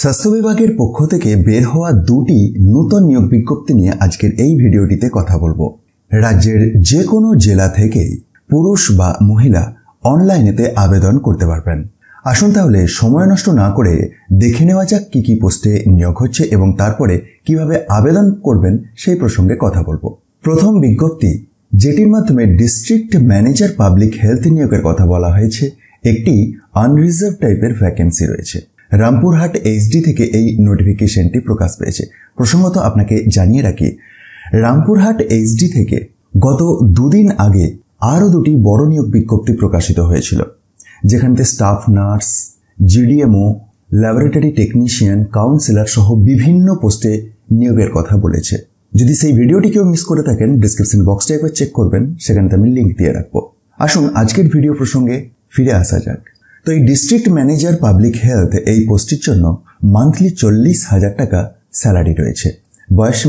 স্বাস্থ্য বিভাগের পক্ষ থেকে বের হওয়া দুটি নূতন নিয়োগ বিজ্ঞপ্তি নিয়ে আজকের এই ভিডিওটিতে কথা বলবো রাজ্যের যে কোনো জেলা থেকেই পুরুষ বা মহিলা অনলাইনেতে আবেদন করতে পারবেন আসুন তাহলে সময় নষ্ট না করে দেখে নেওয়া যাক কী কী পোস্টে নিয়োগ হচ্ছে এবং তারপরে কিভাবে আবেদন করবেন সেই প্রসঙ্গে কথা বলবো প্রথম বিজ্ঞপ্তি যেটির মাধ্যমে ডিস্ট্রিক্ট ম্যানেজার পাবলিক হেলথ নিয়োগের কথা বলা হয়েছে একটি আনরিজার্ভ টাইপের ভ্যাকেন্সি রয়েছে রামপুরহাট এইচডি থেকে এই নোটিফিকেশনটি প্রকাশ পেয়েছে প্রসঙ্গত আপনাকে জানিয়ে রাখি রামপুরহাট এইচডি থেকে গত দুদিন আগে আরও দুটি বড় নিয়োগ বিজ্ঞপ্তি প্রকাশিত হয়েছিল যেখানেতে staff nurse GDMO laboratory technician counsellor সহ বিভিন্ন পোস্টে নিয়োগের কথা বলেছে যদি সেই ভিডিওটি কেউ মিস করে থাকেন ডিসক্রিপশন বক্সটি একবার চেক করবেন সেখানে আমি লিঙ্ক দিয়ে রাখবো আসুন আজকের ভিডিও প্রসঙ্গে ফিরে আসা যাক তো এই ডিস্ট্রিক্ট ম্যানেজার পাবলিক হেলথ এই পোস্টের জন্য মান্থলি চল্লিশ হাজার টাকা স্যালারি রয়েছে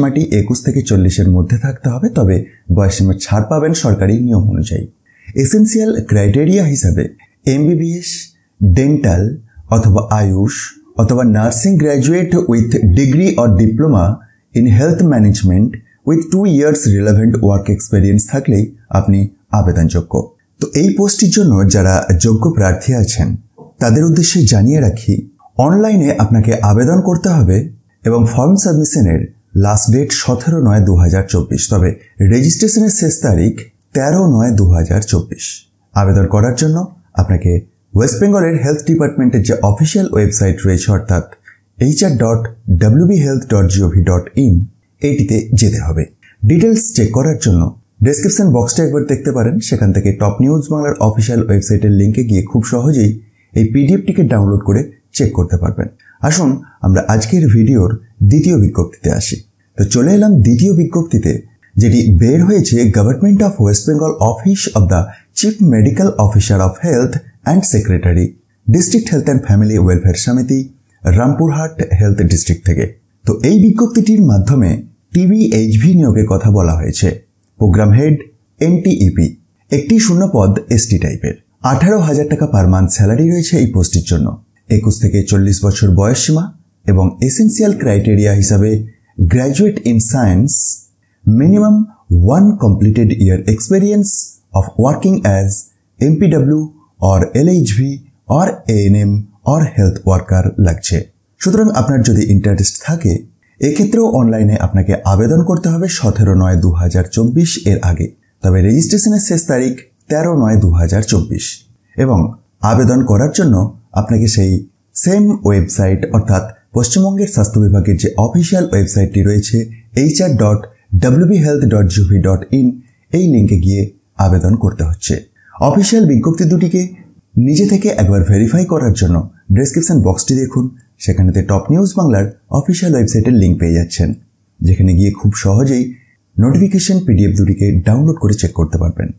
মাটি একুশ থেকে চল্লিশের মধ্যে থাকতে হবে তবে বয়সসীমা ছাড় পাবেন সরকারি নিয়ম অনুযায়ী এসেন্সিয়াল ক্রাইটেরিয়া হিসাবে এমবিবিএস ডেন্টাল অথবা আয়ুষ অথবা nursing graduate with degree or diploma in health management with two years relevant work experience থাকলেই আপনি আবেদনযোগ্য তো এই পোস্টটির জন্য যারা যোগ্য প্রার্থী আছেন তাদের উদ্দেশ্যে জানিয়ে রাখি অনলাইনে আপনাকে আবেদন করতে হবে এবং ফর্ম সাবমিশনের লাস্ট ডেট সতেরো নয় দু তবে রেজিস্ট্রেশনের শেষ তারিখ তেরো নয় দু আবেদন করার জন্য আপনাকে ওয়েস্ট বেঙ্গলের হেলথ ডিপার্টমেন্টের যে অফিসিয়াল ওয়েবসাইট রয়েছে অর্থাৎ H R dot WB health dot GOV dot in এইটিতে যেতে হবে ডিটেলস চেক করার জন্য ডেসক্রিপশন বক্সটা একবার দেখতে পারেন সেখান থেকে টপ নিউজ বাংলার অফিসিয়াল ওয়েবসাইটের লিঙ্কে গিয়ে খুব সহজেই এই পিডিএফটিকে ডাউনলোড করে চেক করতে পারবেন আসুন আমরা আজকের ভিডিওর দ্বিতীয় বিজ্ঞপ্তিতে আসি তো চলে এলাম দ্বিতীয় বিজ্ঞপ্তিতে যেটি বের হয়েছে government of West Bengal office of the chief medical officer of health and secretary district health and family welfare সমিতি রামপুরহাট হেলথ ডিস্ট্রিক্ট থেকে তো এই বিজ্ঞপ্তিটির মাধ্যমে টিবি এইচভি নিয়োগের কথা বলা হয়েছে প্রোগ্রাম হেড এনটিইপি একটি শূন্য পদ এসটি টাইপের আঠারো হাজার টাকা পার মান্থ স্যালারি রয়েছে এই পোস্টটির জন্য একুশ থেকে চল্লিশ বছর বয়সসীমা এবং এসেন্সিয়াল ক্রাইটেরিয়া হিসাবে graduate in science minimum one completed year experience of working as MPW or LHV or ANM or health worker লাগছে সুতরাং আপনার যদি ইন্টারেস্ট থাকে এক্ষেত্রেও অনলাইনে আপনাকে আবেদন করতে হবে সতেরো নয় দু এর আগে তবে রেজিস্ট্রেশনের শেষ তারিখ তেরো নয় দু এবং আবেদন করার জন্য আপনাকে সেই সেম ওয়েবসাইট অর্থাৎ পশ্চিমবঙ্গের স্বাস্থ্য বিভাগের যে অফিসিয়াল ওয়েবসাইটটি রয়েছে আর dot WB health dot GV dot in এই লিঙ্কে গিয়ে আবেদন করতে হচ্ছে অফিসিয়াল বিজ্ঞপ্তি দুটিকে নিজে থেকে একবার ভেরিফাই করার জন্য ডেসক্রিপশন বক্সটি দেখুন সেখানেতে টপ নিউজ বাংলার অফিসিয়াল ওয়েবসাইটের লিঙ্ক পেয়ে যাচ্ছেন যেখানে গিয়ে খুব সহজেই নোটিফিকেশন পিডিএফ দুটিকে ডাউনলোড করে চেক করতে পারবেন